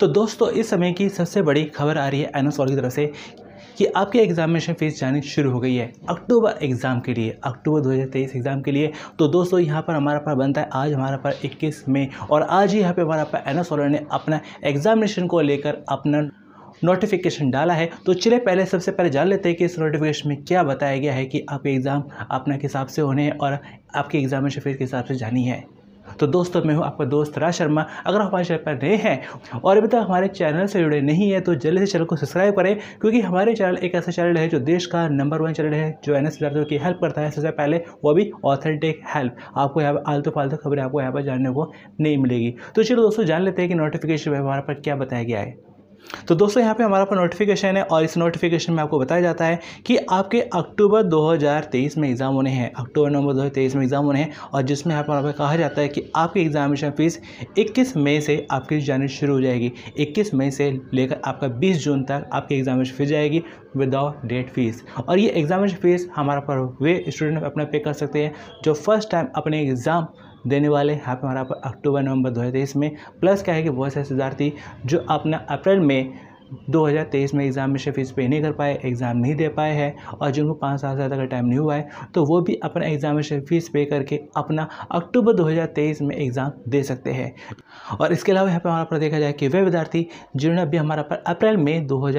तो दोस्तों इस समय की सबसे बड़ी खबर आ रही है एन की तरफ से कि आपकी एग्जामिनेशन फ़ीस जानी शुरू हो गई है अक्टूबर एग्ज़ाम के लिए अक्टूबर 2023 एग्ज़ाम के लिए तो दोस्तों यहाँ पर हमारा पर बनता है आज हमारा पर 21 मई और आज ही यहाँ पे हमारा पर एन ने अपना एग्ज़ामिनेशन को लेकर अपना नोटिफिकेशन डाला है तो चले पहले सबसे पहले जान लेते हैं कि इस नोटिफिकेशन में क्या बताया गया है कि आपके एग्ज़ाम अपने हिसाब से होने और आपके एग्ज़ामिनेशन फीस के हिसाब से जानी है तो दोस्तों मैं हूँ आपका दोस्त राज शर्मा अगर आप हमारे चैनल पर नए हैं और अभी तक हमारे चैनल से जुड़े नहीं है तो जल्दी से चैनल को सब्सक्राइब करें क्योंकि हमारे चैनल एक ऐसा चैनल है जो देश का नंबर वन चैनल है जो एन एस की हेल्प करता है सबसे पहले वो भी ऑथेंटिक हेल्प आपको यहाँ पर आलतू फालतू खबरें आपको यहाँ पर जानने को नहीं मिलेगी तो चलो दोस्तों जान लेते हैं कि नोटिफिकेशन में हमारे पर क्या बताया गया है तो दोस्तों यहाँ पे हमारा पर नोटिफिकेशन है और इस नोटिफिकेशन में आपको बताया जाता है कि आपके अक्टूबर 2023 में एग्ज़ाम होने हैं अक्टूबर नवंबर 2023 में एग्ज़ाम होने हैं और जिसमें यहाँ पर कहा जाता है कि आपकी एग्ज़ामिनेशन फ़ीस 21 मई से आपकी जानी शुरू हो जाएगी 21 मई से लेकर आपका 20 जून तक आपकी एग्ज़ामिनेशन फ़ीस जाएगी विदाउट डेट फीस और ये एग्ज़ामिनेशन फ़ीस हमारा पर वे स्टूडेंट अपना पे कर सकते हैं जो फर्स्ट टाइम अपने एग्ज़ाम देने वाले यहाँ पर हमारा अक्टूबर नवंबर 2023 में प्लस क्या है कि बहुत सारे विद्यार्थी जो अपना अप्रैल में 2023 में एग्जाम से फीस पे नहीं कर पाए एग्ज़ाम नहीं दे पाए हैं और जिनको पाँच साल से ज़्यादा का टाइम नहीं हुआ है तो वो भी अपना एग्जामिनेशन फीस पे करके अपना अक्टूबर 2023 में एग्ज़ाम दे सकते हैं और इसके अलावा यहाँ पर हमारा पर देखा जाए कि वे विद्यार्थी जिन्होंने अभी हमारा पर अप्रैल में दो में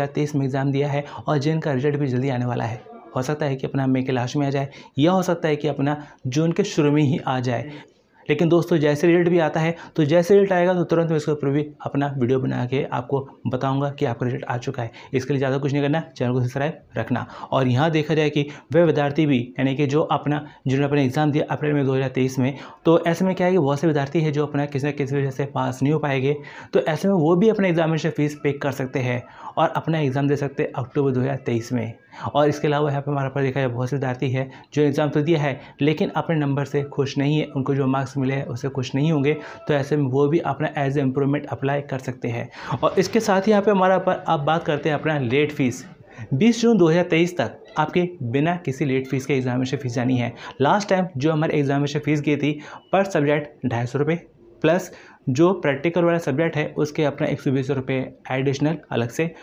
एग्ज़ाम दिया है और जिनका रिजल्ट भी जल्दी आने वाला है हो सकता है कि अपना मई के लास्ट में आ जाए या हो सकता है कि अपना जून के शुरू में ही आ जाए लेकिन दोस्तों जैसे रिजल्ट भी आता है तो जैसे रिजल्ट आएगा तो तुरंत मैं इसके ऊपर भी अपना वीडियो बना के आपको बताऊँगा कि आपका रिजल्ट आ चुका है इसके लिए ज़्यादा कुछ नहीं करना चैनल को सब्सक्राइब रखना और यहाँ देखा जाए कि वह विद्यार्थी भी यानी कि जो अपना जिन्होंने अपना एग्ज़ाम दिया अप्रैल में दो में तो ऐसे में क्या है कि बहुत से विद्यार्थी है जो अपना किसी न किसी वजह से पास नहीं हो पाएंगे तो ऐसे में वो भी अपना एग्जामिनेशन फ़ीस पे कर सकते हैं और अपना एग्ज़ाम दे सकते हैं अक्टूबर दो में और इसके अलावा यहाँ पर हमारे पास देखा जाए बहुत से विद्यार्थी है जो एग्ज़ाम तो दिया है लेकिन अपने नंबर से खुश नहीं है उनको जो मार्क्स मिले हैं उससे खुश नहीं होंगे तो ऐसे में वो भी अपना एज ए इम्प्रूवमेंट अप्लाई कर सकते हैं और इसके साथ ही यहाँ पर हमारा आप बात करते हैं अपना लेट फीस 20 जून 2023 तक आपके बिना किसी लेट फीस के एग्जामिनेशन फ़ीस जानी है लास्ट टाइम जो हमारे एग्जामिनेशन फ़ीस गई थी पर सब्जेक्ट ढाई सौ रुपये प्लस जो प्रैक्टिकल वाला सब्जेक्ट है उसके अपना एक सौ बीस रुपये एडिशनल अलग से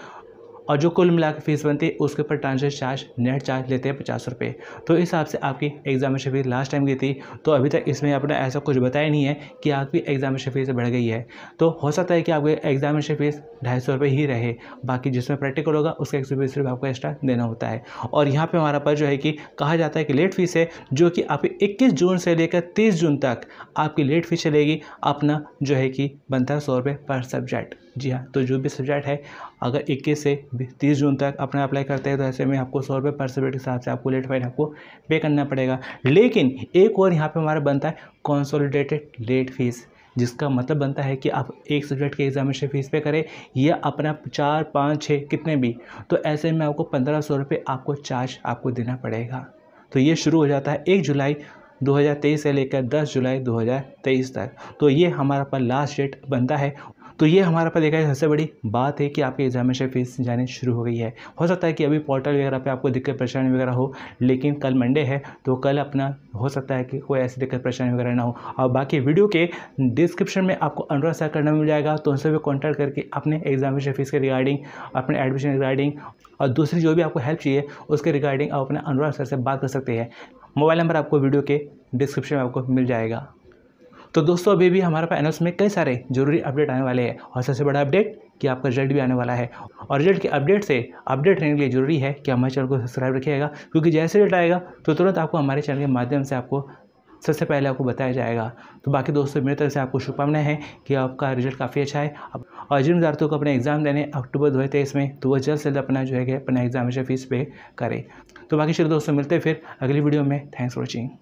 और जो कुल मिला फीस बनती है उसके ऊपर ट्रांजेक्शन चार्ज नेट चार्ज लेते हैं पचास रुपये तो इस हिसाब से आपकी एग्जामेशन फीस लास्ट टाइम की थी तो अभी तक इसमें आपने ऐसा कुछ बताया नहीं है कि आपकी एग्जामेशन फीस बढ़ गई है तो हो सकता है कि आपकी एग्जामेशन फीस ढाई सौ रुपये ही रहे बाकी जिसमें प्रैक्टिकल होगा उसका एक सौ बीस रुपये आपको एक्स्ट्रा देना होता है और यहाँ पर हमारा पर जो है कि कहा जाता है कि लेट फीस है जो कि आपकी इक्कीस जून से लेकर तीस जून तक आपकी लेट फीस चलेगी अपना जो है कि बनता है सौ रुपये पर सब्जेक्ट जी हाँ तो जो भी सब्जेक्ट है अगर इक्कीस से तीस जून तक अपना अप्लाई करते हैं तो ऐसे में आपको सौ रुपये पर सब्जेक्ट के हिसाब से आपको लेट फाइन आपको पे करना पड़ेगा लेकिन एक और यहाँ पर हमारा बनता है कॉन्सोलिडेटेड लेट फीस जिसका मतलब बनता है कि आप एक सब्जेक्ट के एग्जामिनेशन फीस पे करें या अपना चार पाँच छः कितने भी तो ऐसे में आपको पंद्रह सौ रुपये आपको चार्ज आपको देना पड़ेगा तो ये शुरू हो जाता है एक जुलाई 2023 से लेकर 10 जुलाई 2023 तक तो ये हमारा पर लास्ट डेट बनता है तो ये हमारे पास देखा सबसे बड़ी बात है कि आपके एग्जामिनेशन फीस जानी शुरू हो गई है हो सकता है कि अभी पोर्टल वगैरह पे आपको दिक्कत परेशानी वगैरह हो लेकिन कल मंडे है तो कल अपना हो सकता है कि कोई ऐसी दिक्कत परेशानी वगैरह ना हो और बाकी वीडियो के डिस्क्रिप्शन में आपको अनुराग सर करना मिल जाएगा तो उनसे भी कॉन्टैक्ट करके अपने एग्जामिनेशन फीस के रिगार्डिंग अपने एडमिशन रिगार्डिंग और दूसरी जो भी आपको हेल्प चाहिए उसके रिगार्डिंग आप अपने अनुराग सर से बात कर सकते हैं मोबाइल नंबर आपको वीडियो के डिस्क्रिप्शन में आपको मिल जाएगा तो दोस्तों अभी भी हमारे पास एनएस में कई सारे जरूरी अपडेट आने वाले हैं और सबसे बड़ा अपडेट कि आपका रिजल्ट भी आने वाला है और रिजल्ट के अपडेट से अपडेट रहने के लिए जरूरी है कि हमारे चैनल को सब्सक्राइब रखिएगा क्योंकि जैसे रिजल्ट आएगा तो तुरंत आपको हमारे चैनल के माध्यम से आपको सबसे पहले आपको बताया जाएगा तो बाकी दोस्तों मेरी तरफ से आपको शुभकामनाएं हैं कि आपका रिजल्ट काफ़ी अच्छा है और जिन विद्यार्थियों को अपने एग्ज़ाम देने अक्टूबर दो हज़ार तेईस में तो वह जल्द से जल्द अपना जो है अपना एग्जामेशन फीस पे करें तो बाकी चलिए दोस्तों मिलते हैं फिर अगली वीडियो में थैंक्स फॉर वॉचिंग